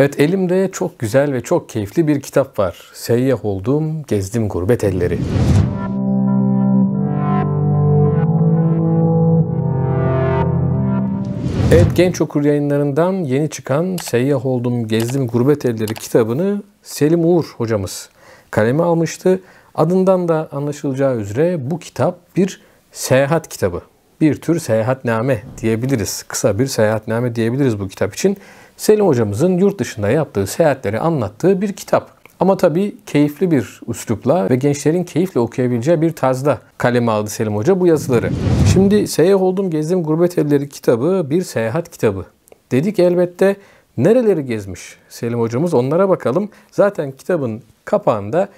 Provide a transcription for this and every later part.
Evet elimde çok güzel ve çok keyifli bir kitap var. Seyyah oldum, gezdim gurbet elleri. Evet Genç Okur yayınlarından yeni çıkan Seyyah Oldum Gezdim Gurbet Elleri kitabını Selim Uğur hocamız kaleme almıştı. Adından da anlaşılacağı üzere bu kitap bir seyahat kitabı. Bir tür seyahatname diyebiliriz. Kısa bir seyahatname diyebiliriz bu kitap için. Selim hocamızın yurt dışında yaptığı seyahatleri anlattığı bir kitap. Ama tabii keyifli bir üslupla ve gençlerin keyifle okuyabileceği bir tarzda kaleme aldı Selim Hoca bu yazıları. Şimdi Seyahat Oldum Gezdim Gurbet Evleri kitabı bir seyahat kitabı. Dedik elbette nereleri gezmiş Selim Hocamız onlara bakalım. Zaten kitabın kapağında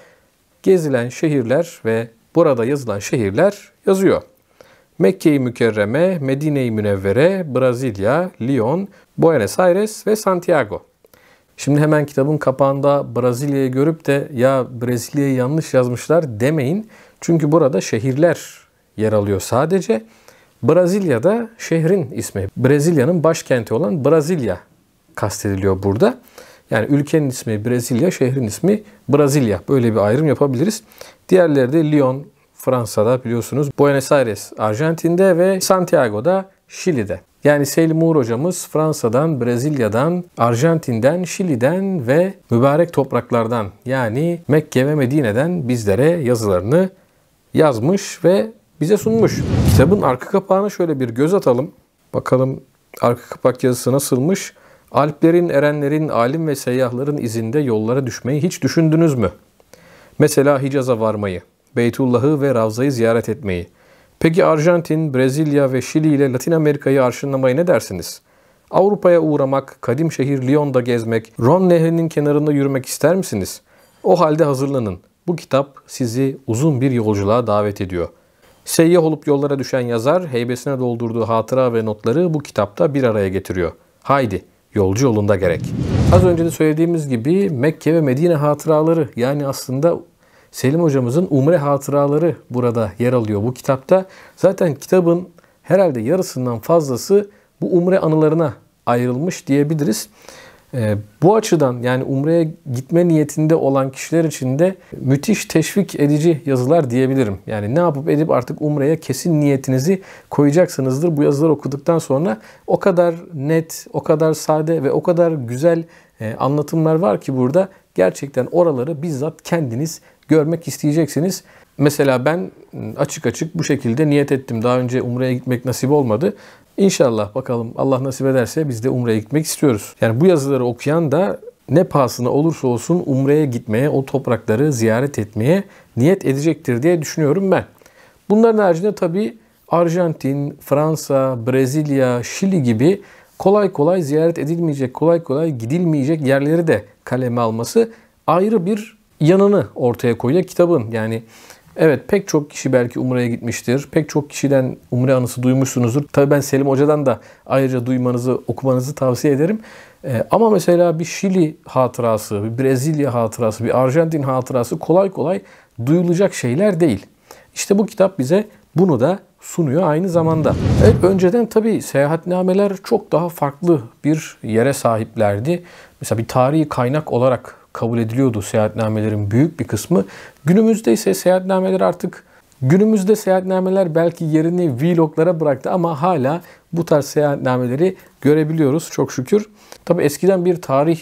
gezilen şehirler ve burada yazılan şehirler yazıyor. Mekke-i Mükerreme, Medine-i Münevvere, Brezilya, Lyon, Buenos Aires ve Santiago. Şimdi hemen kitabın kapağında Brezilya'yı görüp de ya Brezilya'yı yanlış yazmışlar demeyin. Çünkü burada şehirler yer alıyor sadece. Brezilya'da şehrin ismi. Brezilya'nın başkenti olan Brezilya kastediliyor burada. Yani ülkenin ismi Brezilya, şehrin ismi Brezilya. Böyle bir ayrım yapabiliriz. Diğerleri de Lyon, Fransa'da biliyorsunuz, Buenos Aires Arjantin'de ve Santiago'da Şili'de. Yani Selim Uğur hocamız Fransa'dan, Brezilya'dan, Arjantin'den, Şili'den ve mübarek topraklardan yani Mekke ve Medine'den bizlere yazılarını yazmış ve bize sunmuş. Kitabın arka kapağına şöyle bir göz atalım. Bakalım arka kapak yazısı nasılmış? Alplerin, erenlerin, alim ve seyyahların izinde yollara düşmeyi hiç düşündünüz mü? Mesela Hicaz'a varmayı, Beytullah'ı ve Ravza'yı ziyaret etmeyi. Peki Arjantin, Brezilya ve Şili ile Latin Amerika'yı arşınlamayı ne dersiniz? Avrupa'ya uğramak, kadim şehir Lyon'da gezmek, Ron Nehri'nin kenarında yürümek ister misiniz? O halde hazırlanın. Bu kitap sizi uzun bir yolculuğa davet ediyor. Seyyah olup yollara düşen yazar heybesine doldurduğu hatıra ve notları bu kitapta bir araya getiriyor. Haydi yolcu yolunda gerek. Az önce de söylediğimiz gibi Mekke ve Medine hatıraları yani aslında Selim hocamızın Umre Hatıraları burada yer alıyor bu kitapta. Zaten kitabın herhalde yarısından fazlası bu Umre anılarına ayrılmış diyebiliriz. E, bu açıdan yani Umre'ye gitme niyetinde olan kişiler için de müthiş teşvik edici yazılar diyebilirim. Yani ne yapıp edip artık Umre'ye kesin niyetinizi koyacaksınızdır. Bu yazıları okuduktan sonra o kadar net, o kadar sade ve o kadar güzel e, anlatımlar var ki burada gerçekten oraları bizzat kendiniz görmek isteyeceksiniz. Mesela ben ıı, açık açık bu şekilde niyet ettim. Daha önce Umre'ye gitmek nasip olmadı. İnşallah bakalım Allah nasip ederse biz de Umre'ye gitmek istiyoruz. Yani bu yazıları okuyan da ne pahasına olursa olsun Umre'ye gitmeye, o toprakları ziyaret etmeye niyet edecektir diye düşünüyorum ben. Bunların haricinde tabii Arjantin, Fransa, Brezilya, Şili gibi kolay kolay ziyaret edilmeyecek, kolay kolay gidilmeyecek yerleri de kaleme alması ayrı bir yanını ortaya koyuyor kitabın. Yani Evet pek çok kişi belki Umre'ye gitmiştir. Pek çok kişiden Umre anısı duymuşsunuzdur. tabi ben Selim Hoca'dan da ayrıca duymanızı, okumanızı tavsiye ederim. Ee, ama mesela bir Şili hatırası, bir Brezilya hatırası, bir Arjantin hatırası kolay kolay duyulacak şeyler değil. İşte bu kitap bize bunu da sunuyor aynı zamanda. Evet, önceden tabii seyahatnameler çok daha farklı bir yere sahiplerdi. Mesela bir tarihi kaynak olarak kabul ediliyordu seyahatnamelerin büyük bir kısmı. Günümüzde ise seyahatnameler artık Günümüzde seyahatnameler belki yerini vloglara bıraktı ama hala bu tarz seyahatnameleri görebiliyoruz çok şükür. Tabi eskiden bir tarih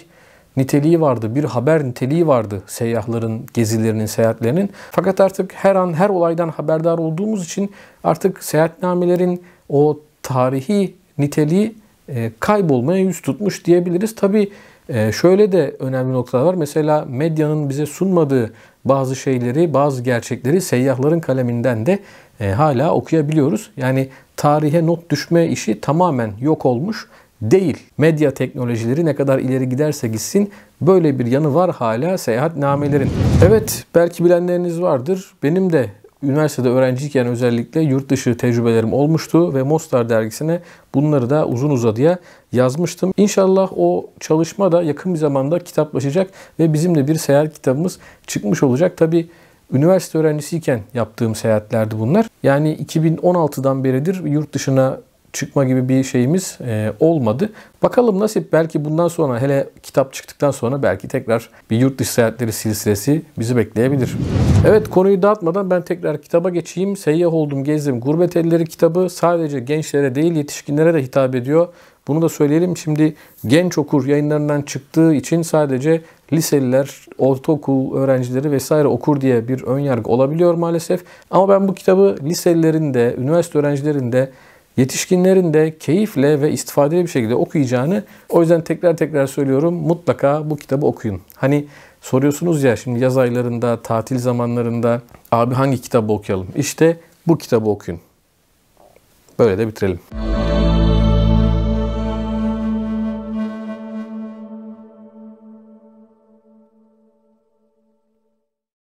niteliği vardı, bir haber niteliği vardı seyyahların gezilerinin, seyahatlerinin. Fakat artık her an her olaydan haberdar olduğumuz için artık seyahatnamelerin o tarihi niteliği e, kaybolmaya yüz tutmuş diyebiliriz. Tabi e, şöyle de önemli noktalar var. Mesela medyanın bize sunmadığı bazı şeyleri, bazı gerçekleri seyyahların kaleminden de e, hala okuyabiliyoruz. Yani tarihe not düşme işi tamamen yok olmuş değil. Medya teknolojileri ne kadar ileri giderse gitsin böyle bir yanı var hala seyahatnamelerin. Evet belki bilenleriniz vardır. Benim de üniversitede öğrenciyken özellikle yurt dışı tecrübelerim olmuştu ve Mostar dergisine bunları da uzun uzadıya yazmıştım. İnşallah o çalışma da yakın bir zamanda kitaplaşacak ve bizim de bir seyahat kitabımız çıkmış olacak. Tabi üniversite öğrencisiyken yaptığım seyahatlerdi bunlar. Yani 2016'dan beridir yurt dışına çıkma gibi bir şeyimiz e, olmadı. Bakalım nasip belki bundan sonra hele kitap çıktıktan sonra belki tekrar bir yurt dışı seyahatleri silsilesi bizi bekleyebilir. Evet konuyu dağıtmadan ben tekrar kitaba geçeyim. Seyyah oldum gezdim. Gurbet elleri kitabı sadece gençlere değil yetişkinlere de hitap ediyor. Bunu da söyleyelim. Şimdi genç okur yayınlarından çıktığı için sadece liseliler, ortaokul öğrencileri vesaire okur diye bir ön yargı olabiliyor maalesef. Ama ben bu kitabı liselilerin de, üniversite öğrencilerin de yetişkinlerin de keyifle ve istifadeli bir şekilde okuyacağını o yüzden tekrar tekrar söylüyorum mutlaka bu kitabı okuyun. Hani soruyorsunuz ya şimdi yaz aylarında, tatil zamanlarında abi hangi kitabı okuyalım? İşte bu kitabı okuyun. Böyle de bitirelim.